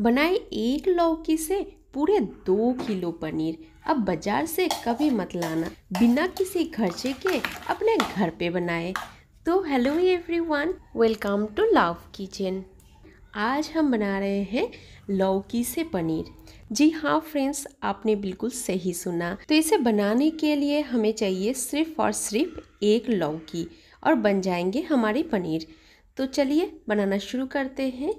बनाए एक लौकी से पूरे दो किलो पनीर अब बाजार से कभी मत लाना बिना किसी खर्चे के अपने घर पे बनाए तो hello everyone welcome to love kitchen आज हम बना रहे हैं लौकी से पनीर जी हाँ फ्रेंड्स आपने बिल्कुल सही सुना तो इसे बनाने के लिए हमें चाहिए सिर्फ और सिर्फ एक लौकी और बन जाएंगे हमारे पनीर तो चलिए बनाना शुरू करते हैं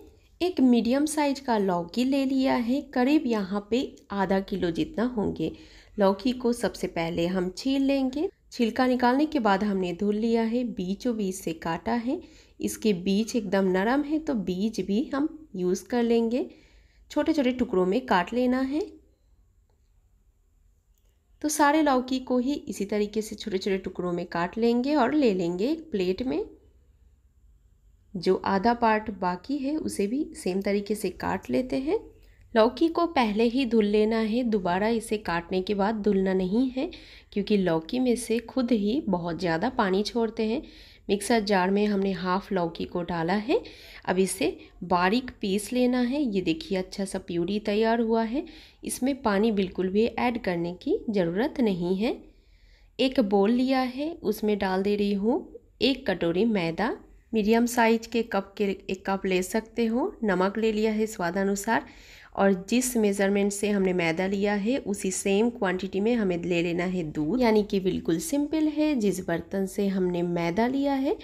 एक मीडियम साइज का लौकी ले लिया है करीब यहाँ पे आधा किलो जितना होंगे लौकी को सबसे पहले हम छील लेंगे छिलका निकालने के बाद हमने धुल लिया है बीचों बीच से काटा है इसके बीज एकदम नरम है तो बीज भी हम यूज़ कर लेंगे छोटे छोटे टुकड़ों में काट लेना है तो सारे लौकी को ही इसी तरीके से छोटे छोटे टुकड़ों में काट लेंगे और ले लेंगे एक प्लेट में जो आधा पार्ट बाकी है उसे भी सेम तरीके से काट लेते हैं लौकी को पहले ही धुल लेना है दोबारा इसे काटने के बाद धुलना नहीं है क्योंकि लौकी में से खुद ही बहुत ज़्यादा पानी छोड़ते हैं मिक्सर जार में हमने हाफ़ लौकी को डाला है अब इसे बारीक पीस लेना है ये देखिए अच्छा सा प्यूरी तैयार हुआ है इसमें पानी बिल्कुल भी ऐड करने की ज़रूरत नहीं है एक बोल लिया है उसमें डाल दे रही हूँ एक कटोरी मैदा मीडियम साइज के कप के एक कप ले सकते हो नमक ले लिया है स्वादानुसार और जिस मेज़रमेंट से हमने मैदा लिया है उसी सेम क्वांटिटी में हमें ले लेना है दूध यानी कि बिल्कुल सिंपल है जिस बर्तन से हमने मैदा लिया है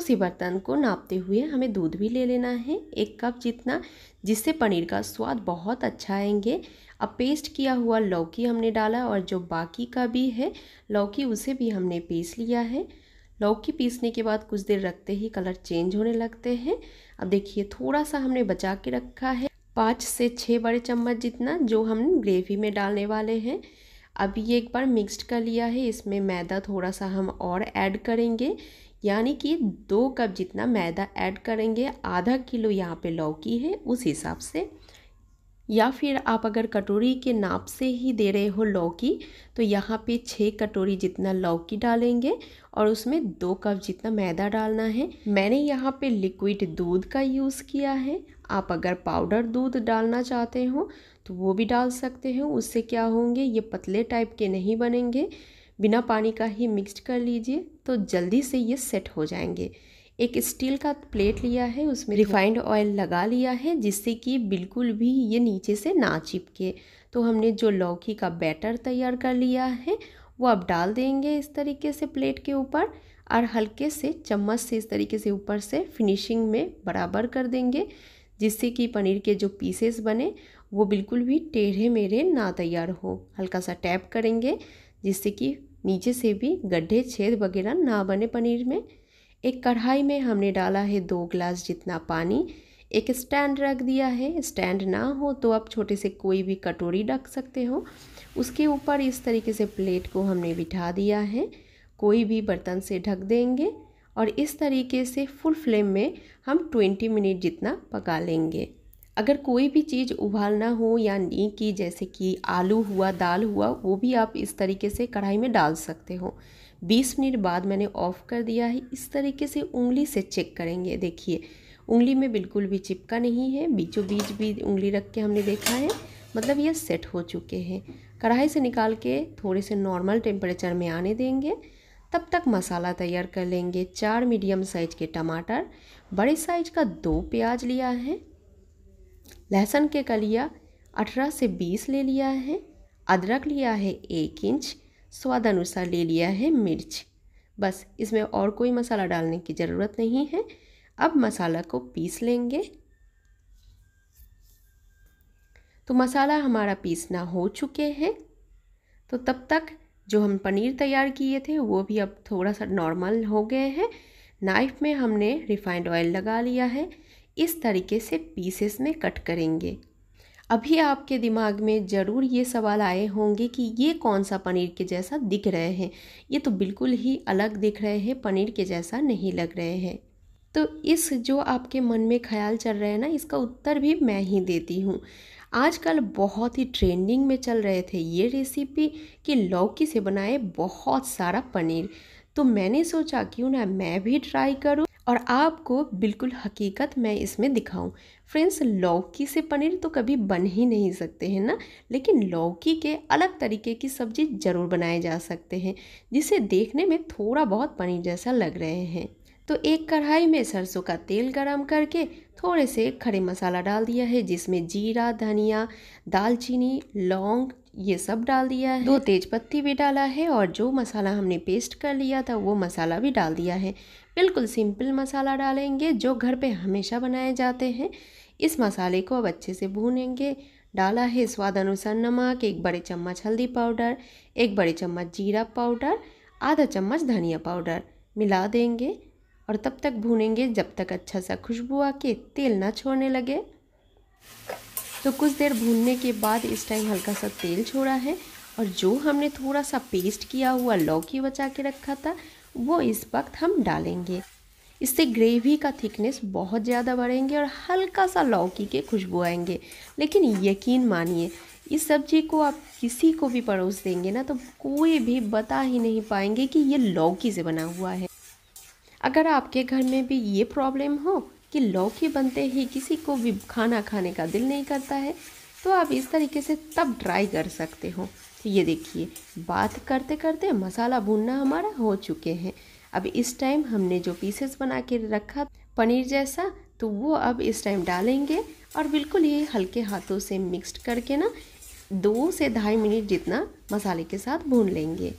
उसी बर्तन को नापते हुए हमें दूध भी ले लेना है एक कप जितना जिससे पनीर का स्वाद बहुत अच्छा आएंगे अब पेस्ट किया हुआ लौकी हमने डाला और जो बाकी का भी है लौकी उसे भी हमने पीस लिया है लौकी पीसने के बाद कुछ देर रखते ही कलर चेंज होने लगते हैं अब देखिए थोड़ा सा हमने बचा के रखा है पाँच से छः बड़े चम्मच जितना जो हम ग्रेवी में डालने वाले हैं अब ये एक बार मिक्स्ड कर लिया है इसमें मैदा थोड़ा सा हम और ऐड करेंगे यानी कि दो कप जितना मैदा ऐड करेंगे आधा किलो यहाँ पे लौकी है उस हिसाब से या फिर आप अगर कटोरी के नाप से ही दे रहे हो लौकी तो यहाँ पे छः कटोरी जितना लौकी डालेंगे और उसमें दो कप जितना मैदा डालना है मैंने यहाँ पे लिक्विड दूध का यूज़ किया है आप अगर पाउडर दूध डालना चाहते हो तो वो भी डाल सकते हो उससे क्या होंगे ये पतले टाइप के नहीं बनेंगे बिना पानी का ही मिक्स कर लीजिए तो जल्दी से ये सेट हो जाएंगे एक स्टील का प्लेट लिया है उसमें रिफाइंड ऑयल लगा लिया है जिससे कि बिल्कुल भी ये नीचे से ना चिपके तो हमने जो लौकी का बैटर तैयार कर लिया है वो अब डाल देंगे इस तरीके से प्लेट के ऊपर और हल्के से चम्मच से इस तरीके से ऊपर से फिनिशिंग में बराबर कर देंगे जिससे कि पनीर के जो पीसेस बने वो बिल्कुल भी टेढ़े मेढ़े ना तैयार हो हल्का सा टैप करेंगे जिससे कि नीचे से भी गड्ढे छेद वगैरह ना बने पनीर में एक कढ़ाई में हमने डाला है दो ग्लास जितना पानी एक स्टैंड रख दिया है स्टैंड ना हो तो आप छोटे से कोई भी कटोरी रख सकते हो उसके ऊपर इस तरीके से प्लेट को हमने बिठा दिया है कोई भी बर्तन से ढक देंगे और इस तरीके से फुल फ्लेम में हम 20 मिनट जितना पका लेंगे अगर कोई भी चीज़ उबालना हो या नी की जैसे कि आलू हुआ दाल हुआ वो भी आप इस तरीके से कढ़ाई में डाल सकते हो 20 मिनट बाद मैंने ऑफ़ कर दिया है इस तरीके से उंगली से चेक करेंगे देखिए उंगली में बिल्कुल भी चिपका नहीं है बीचों बीच भी उंगली रख के हमने देखा है मतलब ये सेट हो चुके हैं कढ़ाई से निकाल के थोड़े से नॉर्मल टेम्परेचर में आने देंगे तब तक मसाला तैयार कर लेंगे चार मीडियम साइज के टमाटर बड़े साइज का दो प्याज लिया है लहसुन के कलिया 18 से 20 ले लिया है अदरक लिया है एक इंच स्वाद अनुसार ले लिया है मिर्च बस इसमें और कोई मसाला डालने की ज़रूरत नहीं है अब मसाला को पीस लेंगे तो मसाला हमारा पीसना हो चुके हैं तो तब तक जो हम पनीर तैयार किए थे वो भी अब थोड़ा सा नॉर्मल हो गए हैं नाइफ़ में हमने रिफाइंड ऑयल लगा लिया है इस तरीके से पीसेस में कट करेंगे अभी आपके दिमाग में ज़रूर ये सवाल आए होंगे कि ये कौन सा पनीर के जैसा दिख रहे हैं ये तो बिल्कुल ही अलग दिख रहे हैं पनीर के जैसा नहीं लग रहे हैं तो इस जो आपके मन में ख्याल चल रहे हैं ना इसका उत्तर भी मैं ही देती हूँ आजकल बहुत ही ट्रेंडिंग में चल रहे थे ये रेसिपी कि लौकी से बनाए बहुत सारा पनीर तो मैंने सोचा क्यों ना मैं भी ट्राई करूँ और आपको बिल्कुल हकीकत मैं इसमें दिखाऊं फ्रेंड्स लौकी से पनीर तो कभी बन ही नहीं सकते हैं ना लेकिन लौकी के अलग तरीके की सब्ज़ी ज़रूर बनाए जा सकते हैं जिसे देखने में थोड़ा बहुत पनीर जैसा लग रहे हैं तो एक कढ़ाई में सरसों का तेल गरम करके थोड़े से खड़े मसाला डाल दिया है जिसमें जीरा धनिया दालचीनी लौंग ये सब डाल दिया है दो तेज पत्ती भी डाला है और जो मसाला हमने पेस्ट कर लिया था वो मसाला भी डाल दिया है बिल्कुल सिंपल मसाला डालेंगे जो घर पे हमेशा बनाए जाते हैं इस मसाले को अब अच्छे से भूनेंगे डाला है स्वाद अनुसार नमक एक बड़े चम्मच हल्दी पाउडर एक बड़े चम्मच जीरा पाउडर आधा चम्मच धनिया पाउडर मिला देंगे और तब तक भूनेंगे जब तक अच्छा सा खुशबू आके तेल ना छोड़ने लगे तो कुछ देर भूनने के बाद इस टाइम हल्का सा तेल छोड़ा है और जो हमने थोड़ा सा पेस्ट किया हुआ लौकी बचा के रखा था वो इस वक्त हम डालेंगे इससे ग्रेवी का थिकनेस बहुत ज़्यादा बढ़ेंगे और हल्का सा लौकी के खुशबू आएंगे लेकिन यकीन मानिए इस सब्जी को आप किसी को भी परोस देंगे ना तो कोई भी बता ही नहीं पाएंगे कि ये लौकी से बना हुआ है अगर आपके घर में भी ये प्रॉब्लम हो कि लौकी बनते ही किसी को भी खाना खाने का दिल नहीं करता है तो आप इस तरीके से तब ट्राई कर सकते हो तो ये देखिए बात करते करते मसाला भूनना हमारा हो चुके हैं अब इस टाइम हमने जो पीसेस बना के रखा पनीर जैसा तो वो अब इस टाइम डालेंगे और बिल्कुल ये हल्के हाथों से मिक्सड करके ना दो से ढाई मिनट जितना मसाले के साथ भून लेंगे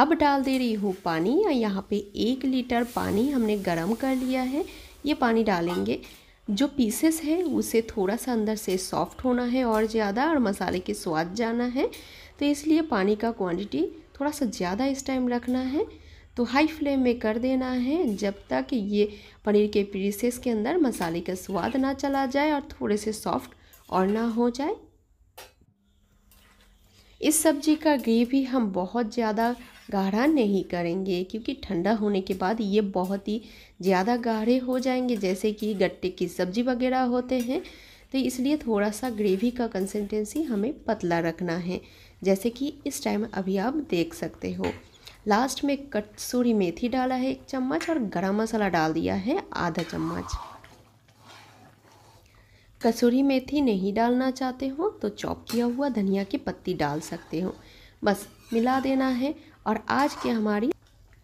अब डाल दे रही हूँ पानी यहाँ पे एक लीटर पानी हमने गरम कर लिया है ये पानी डालेंगे जो पीसेस है उसे थोड़ा सा अंदर से सॉफ्ट होना है और ज़्यादा और मसाले के स्वाद जाना है तो इसलिए पानी का क्वांटिटी थोड़ा सा ज़्यादा इस टाइम रखना है तो हाई फ्लेम में कर देना है जब तक ये पनीर के पीसेस के अंदर मसाले का स्वाद ना चला जाए और थोड़े से सॉफ्ट और ना हो जाए इस सब्ज़ी का ग्रेवी हम बहुत ज़्यादा गाढ़ा नहीं करेंगे क्योंकि ठंडा होने के बाद ये बहुत ही ज़्यादा गाढ़े हो जाएंगे जैसे कि गट्टे की सब्ज़ी वगैरह होते हैं तो इसलिए थोड़ा सा ग्रेवी का कंसिस्टेंसी हमें पतला रखना है जैसे कि इस टाइम अभी आप देख सकते हो लास्ट में कसूरी मेथी डाला है एक चम्मच और गरम मसाला डाल दिया है आधा चम्मच कसूरी मेथी नहीं डालना चाहते हो तो चॉप किया हुआ धनिया की पत्ती डाल सकते हो बस मिला देना है और आज के हमारी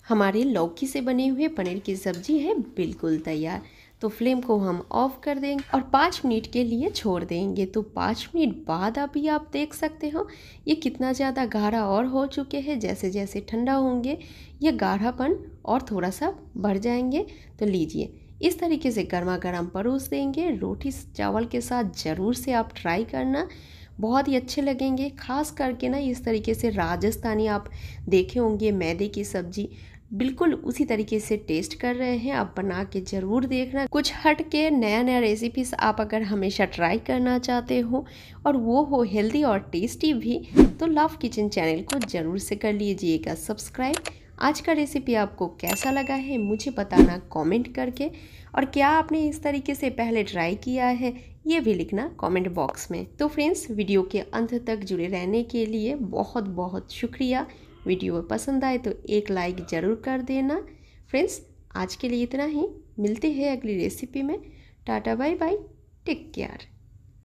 हमारे लौकी से बने हुए पनीर की सब्जी है बिल्कुल तैयार तो फ्लेम को हम ऑफ कर देंगे और पाँच मिनट के लिए छोड़ देंगे तो पाँच मिनट बाद अभी आप देख सकते हो ये कितना ज़्यादा गाढ़ा और हो चुके हैं जैसे जैसे ठंडा होंगे ये गाढ़ापन और थोड़ा सा बढ़ जाएंगे तो लीजिए इस तरीके से गर्मा गर्म परोस देंगे रोटी चावल के साथ ज़रूर से आप ट्राई करना बहुत ही अच्छे लगेंगे खास करके ना इस तरीके से राजस्थानी आप देखे होंगे मैदे की सब्जी बिल्कुल उसी तरीके से टेस्ट कर रहे हैं आप बना के ज़रूर देखना कुछ हट के नया नया रेसिपीज आप अगर हमेशा ट्राई करना चाहते हो और वो हो हेल्दी और टेस्टी भी तो लव किचन चैनल को ज़रूर से कर लीजिएगा सब्सक्राइब आज का रेसिपी आपको कैसा लगा है मुझे बताना कमेंट करके और क्या आपने इस तरीके से पहले ट्राई किया है ये भी लिखना कमेंट बॉक्स में तो फ्रेंड्स वीडियो के अंत तक जुड़े रहने के लिए बहुत बहुत शुक्रिया वीडियो पसंद आए तो एक लाइक ज़रूर कर देना फ्रेंड्स आज के लिए इतना ही मिलते हैं अगली रेसिपी में tata bye bye take care